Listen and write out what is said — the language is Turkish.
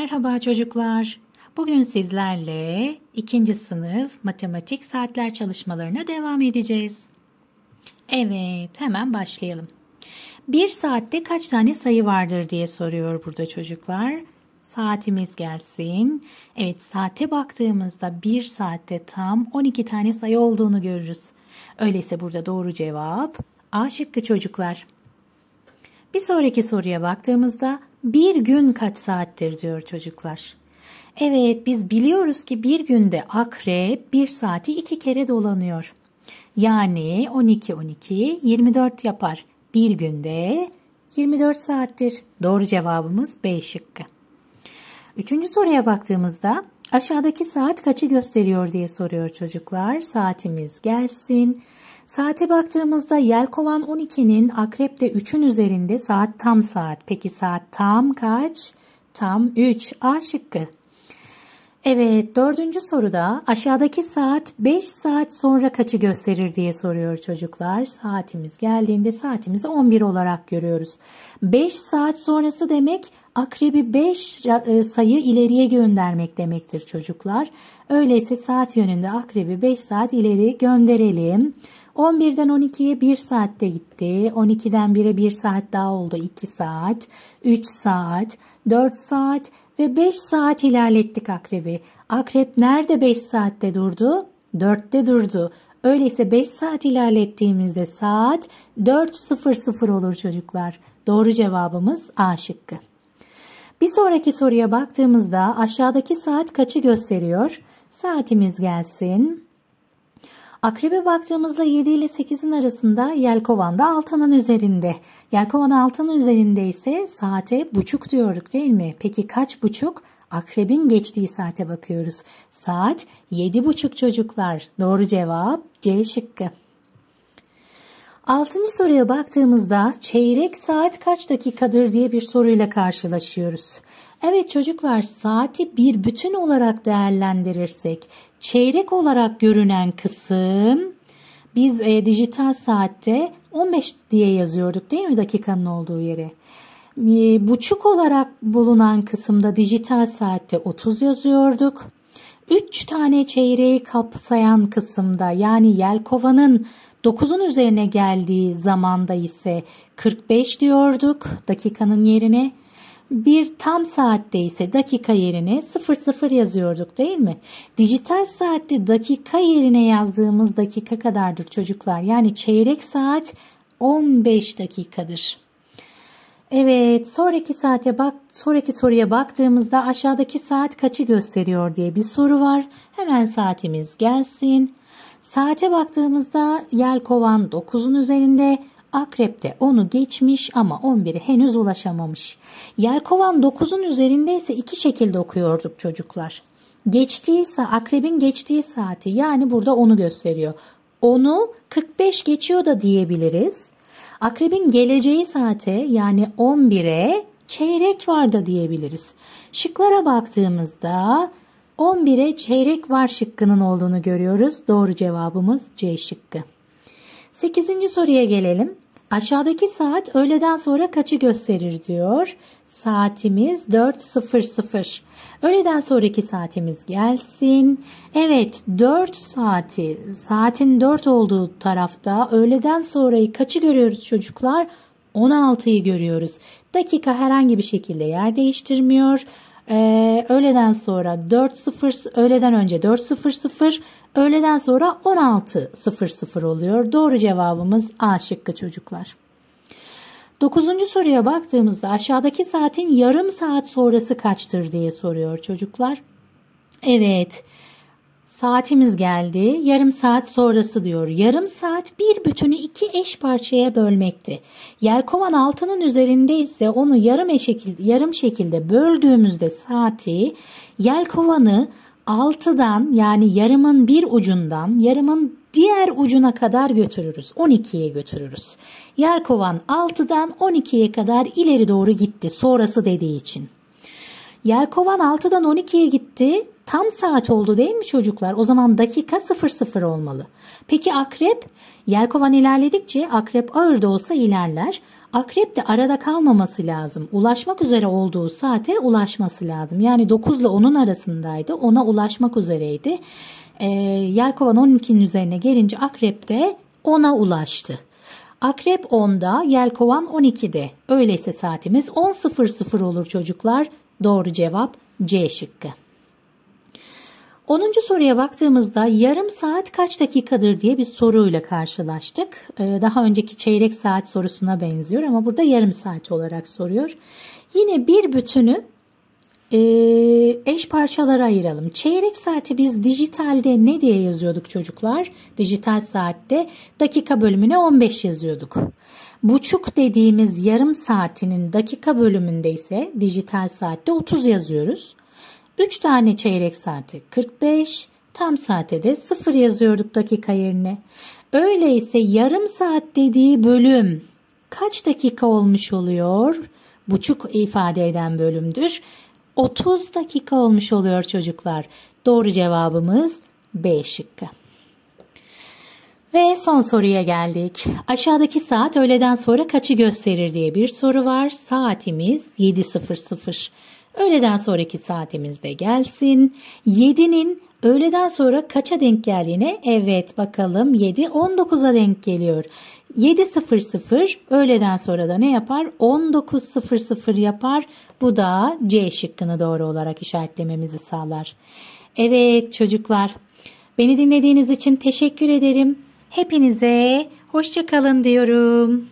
Merhaba çocuklar. Bugün sizlerle ikinci sınıf matematik saatler çalışmalarına devam edeceğiz. Evet, hemen başlayalım. Bir saatte kaç tane sayı vardır diye soruyor burada çocuklar. Saatimiz gelsin. Evet, saate baktığımızda bir saatte tam 12 tane sayı olduğunu görürüz. Öyleyse burada doğru cevap A şıkkı çocuklar. Bir sonraki soruya baktığımızda bir gün kaç saattir diyor çocuklar. Evet biz biliyoruz ki bir günde akrep bir saati iki kere dolanıyor. Yani 12 12 24 yapar. Bir günde 24 saattir. Doğru cevabımız B şıkkı. Üçüncü soruya baktığımızda Aşağıdaki saat kaçı gösteriyor diye soruyor çocuklar. Saatimiz gelsin. Saate baktığımızda Yelkovan 12'nin Akrep'te 3'ün üzerinde saat tam saat. Peki saat tam kaç? Tam 3. A şıkkı. Evet dördüncü soruda aşağıdaki saat 5 saat sonra kaçı gösterir diye soruyor çocuklar. Saatimiz geldiğinde saatimizi 11 olarak görüyoruz. 5 saat sonrası demek akrebi 5 e, sayı ileriye göndermek demektir çocuklar. Öyleyse saat yönünde akrebi 5 saat ileri gönderelim. 11'den 12'ye 1 saatte gitti. 12'den 1'e 1 saat daha oldu. 2 saat, 3 saat, 4 saat ve 5 saat ilerlettik akrebi. Akrep nerede 5 saatte durdu? 4'te durdu. Öyleyse 5 saat ilerlettiğimizde saat 4.00 olur çocuklar. Doğru cevabımız A şıkkı. Bir sonraki soruya baktığımızda aşağıdaki saat kaçı gösteriyor? Saatimiz gelsin. Akrebe baktığımızda 7 ile 8'in arasında Yelkovan'da altının üzerinde. Yelkovan altının üzerinde ise saate buçuk diyorduk değil mi? Peki kaç buçuk? Akrebin geçtiği saate bakıyoruz. Saat buçuk çocuklar. Doğru cevap C şıkkı. Altıncı soruya baktığımızda çeyrek saat kaç dakikadır diye bir soruyla karşılaşıyoruz. Evet çocuklar saati bir bütün olarak değerlendirirsek çeyrek olarak görünen kısım biz e, dijital saatte 15 diye yazıyorduk değil mi dakikanın olduğu yere. E, buçuk olarak bulunan kısımda dijital saatte 30 yazıyorduk. 3 tane çeyreği kapsayan kısımda yani yelkovanın 9'un üzerine geldiği zamanda ise 45 diyorduk dakikanın yerine. Bir tam saatte ise dakika yerine 00 yazıyorduk değil mi? Dijital saatte dakika yerine yazdığımız dakika kadardır çocuklar. Yani çeyrek saat 15 dakikadır. Evet sonraki saate bak sonraki soruya baktığımızda aşağıdaki saat kaçı gösteriyor diye bir soru var. Hemen saatimiz gelsin. Saate baktığımızda Yelkovan 9'un üzerinde akrep de onu geçmiş ama 11'e henüz ulaşamamış. Yelkovan 9'un üzerinde ise iki şekilde okuyorduk çocuklar. Geçtiyse akrepin geçtiği saati yani burada onu gösteriyor. Onu 45 geçiyor da diyebiliriz. Akrebin geleceği saate yani 11'e çeyrek var da diyebiliriz. Şıklara baktığımızda 11'e çeyrek var şıkkının olduğunu görüyoruz. Doğru cevabımız C şıkkı. 8. soruya gelelim. Aşağıdaki saat öğleden sonra kaçı gösterir diyor. Saatimiz 4.00. Öğleden sonraki saatimiz gelsin. Evet 4 saati saatin 4 olduğu tarafta öğleden sonrayı kaçı görüyoruz çocuklar? 16'yı görüyoruz. Dakika herhangi bir şekilde yer değiştirmiyor. Ee, öğleden sonra 4.00 öğleden önce 4.00 öğleden sonra 16.00 oluyor. Doğru cevabımız A şıkkı çocuklar. Dokuzuncu soruya baktığımızda aşağıdaki saatin yarım saat sonrası kaçtır diye soruyor çocuklar. Evet Saatimiz geldi. Yarım saat sonrası diyor. Yarım saat bir bütünü iki eş parçaya bölmekti. Yelkovan altının üzerinde ise onu yarım, şekil, yarım şekilde böldüğümüzde saati yelkovanı altıdan yani yarımın bir ucundan yarımın diğer ucuna kadar götürürüz. 12'ye götürürüz. Yelkovan 6'dan 12'ye kadar ileri doğru gitti sonrası dediği için. Yelkovan 6'dan 12'ye gitti. Tam saat oldu değil mi çocuklar? O zaman dakika 00 olmalı. Peki akrep? Yelkovan ilerledikçe akrep ağır da olsa ilerler. Akrep de arada kalmaması lazım. Ulaşmak üzere olduğu saate ulaşması lazım. Yani 9 ile 10'un arasındaydı. Ona ulaşmak üzereydi. E, Yelkovan 12'nin üzerine gelince akrep de 10'a ulaştı. Akrep 10'da, Yelkovan 12'de. Öyleyse saatimiz 10.00 olur çocuklar. Doğru cevap C şıkkı. 10. soruya baktığımızda yarım saat kaç dakikadır diye bir soruyla karşılaştık. Ee, daha önceki çeyrek saat sorusuna benziyor ama burada yarım saat olarak soruyor. Yine bir bütünü e, eş parçalara ayıralım. Çeyrek saati biz dijitalde ne diye yazıyorduk çocuklar? Dijital saatte dakika bölümüne 15 yazıyorduk. Buçuk dediğimiz yarım saatinin dakika bölümünde ise dijital saatte 30 yazıyoruz. 3 tane çeyrek saati 45, tam saate de 0 yazıyorduk dakika yerine. Öyleyse yarım saat dediği bölüm kaç dakika olmuş oluyor? Buçuk ifade eden bölümdür. 30 dakika olmuş oluyor çocuklar. Doğru cevabımız B şıkkı. Ve son soruya geldik. Aşağıdaki saat öğleden sonra kaçı gösterir diye bir soru var. Saatimiz 7.00. Öğleden sonraki saatimizde gelsin. 7'nin öğleden sonra kaça denk geldiğine evet bakalım 7 19'a denk geliyor. 7.00 öğleden sonra da ne yapar? 19.00 yapar. Bu da C şıkkını doğru olarak işaretlememizi sağlar. Evet çocuklar beni dinlediğiniz için teşekkür ederim. Hepinize hoşçakalın diyorum.